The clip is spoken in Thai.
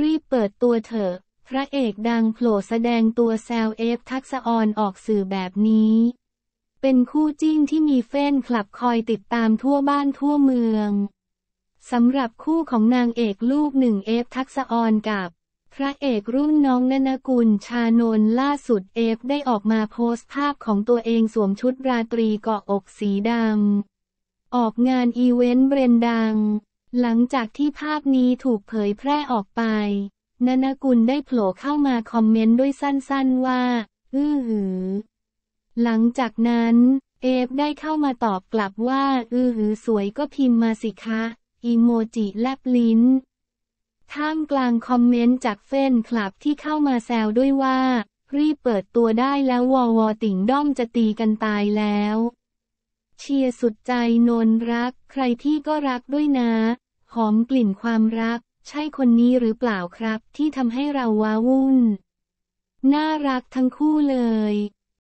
รีบเปิดตัวเถอะ พระเอกดังโผล่แสดงตัวแซวเอฟทักษออนออกสื่อแบบนี้ เป็นคู่จิ้นที่มีแฟนคลับคอยติดตามทั่วบ้านทั่วเมืองสำหรับคู่ของนางเอกลูกหนึ่งเอฟทักษออนกับ พระเอกรุ่นน้องนนกุลชานนล่าสุดเอฟได้ออกมาโพสต์ภาพของตัวเองสวมชุดราตรีเกาะอกสีดำออกงานอีเวนต์เบรนดังหลังจากที่ภาพนี้ถูกเผยแพร่ออกไปนนกุลได้โผล่เข้ามาคอมเมนต์ด้วยสั้นๆว่า อื้อหือ หลังจากนั้น เอฟได้เข้ามาตอบกลับว่า อื้อหือสวยก็พิมพ์มาสิคะอีโมจิแลบลิ้น ท่ามกลางคอมเมนต์จากเฟนคลับที่เข้ามาแซวด้วยว่า รีบเปิดตัวได้แล้ววอวอติ่งด้อมจะตีกันตายแล้วเชียร์สุดใจนนรักใครที่ก็รักด้วยนะหอมกลิ่นความรัก ใช่คนนี้หรือเปล่าครับ ที่ทำให้เราว้าวุ่น น่ารักทั้งคู่เลย